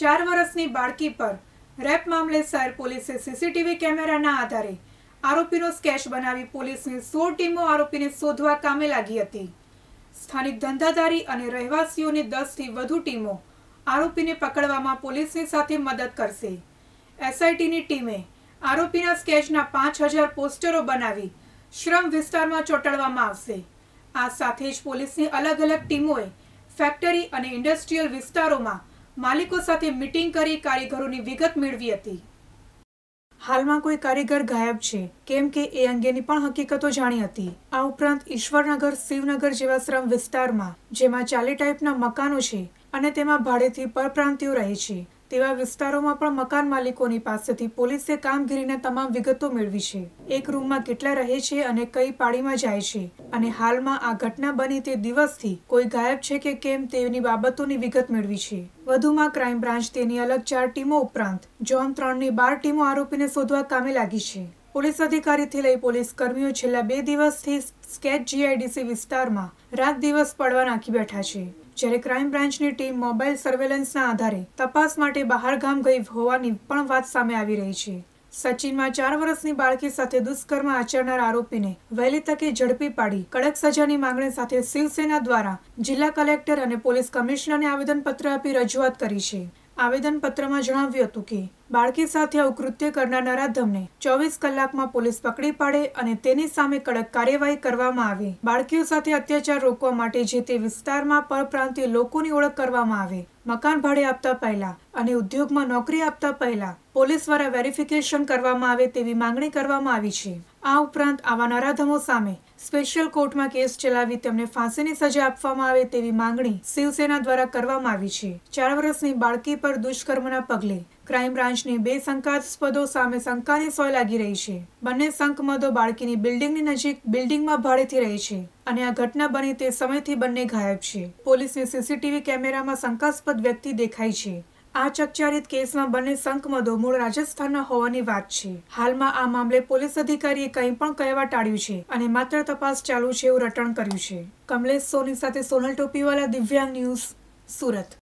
ચાર વર્ષની બાળકી પર રેપ મામલે શહેર પોલીસે સીસીટીવી કેમેરાના આધારે આરોપીનો સ્કેચ બનાવી પોલીસની સો ટીમો આરોપીને શોધવા કામે લાગી હતી સ્થાનિક ધંધાધારી અને રહેવાસીઓની દસથી વધુ ટીમો આરોપીને પકડવામાં પોલીસની સાથે મદદ કરશે એસઆઈટીની ટીમે આરોપીના સ્કેચના પાંચ હજાર પોસ્ટરો બનાવી શ્રમ વિસ્તારમાં ચોંટાડવામાં આવશે આ સાથે જ પોલીસની અલગ અલગ ટીમોએ ફેક્ટરી અને ઇન્ડસ્ટ્રીયલ વિસ્તારોમાં માલિકો સાથે મિટિંગ કરી કારીગરોની વિગત મેળવી હતી હાલમાં કોઈ કારીગર ગાયબ છે કેમ કે એ અંગેની પણ હકીકતો જાણી હતી આ ઉપરાંત ઈશ્વરનગર શિવનગર જેવા શ્રમ વિસ્તારમાં જેમાં ચાલી ટાઈપના મકાનો છે અને તેમાં ભાડેથી પરપ્રાંતિઓ રહે છે તેવા વિસ્તારોમાં પણ મકાન માલિકોની પાસેથી પોલીસે કામગીરીના તમામ વિગતો મેળવી છે એક રૂમમાં કેટલા રહે છે અને કઈ પાળીમાં જાય છે અને હાલમાં આ ઘટના બની તે દિવસથી કોઈ ગાયબ છે કે કેમ તેની બાબતોની વિગત મેળવી છે વધુમાં ક્રાઇમ બ્રાન્ચ તેની અલગ ચાર ટીમો ઉપરાંત જોન ત્રણની બાર ટીમો આરોપીને શોધવા કામે લાગી છે પોલીસ અધિકારીથી લઈ પોલીસ કર્મીઓ છેલ્લા બે દિવસથી સ્કેચ જીઆઈડીસી વિસ્તારમાં રાત દિવસ પડવા નાખી બેઠા છે જ્યારે ક્રાઇમ બ્રાન્ચની ટીમ મોબાઈલ સર્વેલન્સના આધારે તપાસ માટે બહારગામ ગઈ હોવાની પણ વાત સામે આવી રહી છે સચિનમાં ચાર વર્ષની બાળકી સાથે દુષ્કર્મ આચરનાર આરોપીને વહેલી તકે ઝડપી પાડી કડક સજાની માંગણી સાથે શિવસેના દ્વારા જિલ્લા કલેક્ટર અને પોલીસ કમિશનરને આવેદનપત્ર આપી રજૂઆત કરી છે આવેદનપત્રમાં જણાવ્યું હતું કે બાળકી સાથે આવું કૃત્ય કરનાર નરાધમને ચોવીસ કલાકમાં પોલીસ પકડી પાડે અને તેની સામે કડક કાર્યવાહી કરવામાં આવે બાળકીઓ સાથે અત્યાચાર રોકવા માટે જે તે વિસ્તારમાં પરપ્રાંતિય લોકોની ઓળખ કરવામાં આવે મકાન ભાડે આપતા પહેલા અને ઉદ્યોગમાં નોકરી આપતા પહેલા પોલીસ દ્વારા વેરિફિકેશન કરવામાં આવે તેવી માંગણી કરવામાં આવી છે આ ઉપરાંત આવા નરાધમો સામે સ્પેશિયલ કોર્ટમાં કેસ ચલાવી તેમને ફાંસીની સજા આપવામાં આવે તેવી માંગણી શિવસેના દ્વારા કરવામાં આવી છે ચાર વર્ષની બાળકી પર દુષ્કર્મના પગલે ક્રાઇમ બ્રાન્ચની બે શંકાસ્પદો સામે શંકાની સોય લાગી રહી છે બંને શંકમદો બાળકીની બિલ્ડિંગની નજીક બિલ્ડિંગમાં ભાડેથી રહી છે અને આ ઘટના બની તે સમયથી બંને ગાયબ છે પોલીસની સીસીટીવી કેમેરામાં શંકાસ્પદ વ્યક્તિ દેખાય છે આ ચકચારિત કેસમાં બંને શંકમદો મૂળ રાજસ્થાનના હોવાની વાત છે હાલમાં આ મામલે પોલીસ અધિકારીએ કંઈ પણ કહેવા ટાળ્યું છે અને માત્ર તપાસ ચાલુ છે એવું રટણ કર્યું છે કમલેશ સોની સાથે સોનલ ટોપીવાલા દિવ્યાંગ ન્યૂઝ સુરત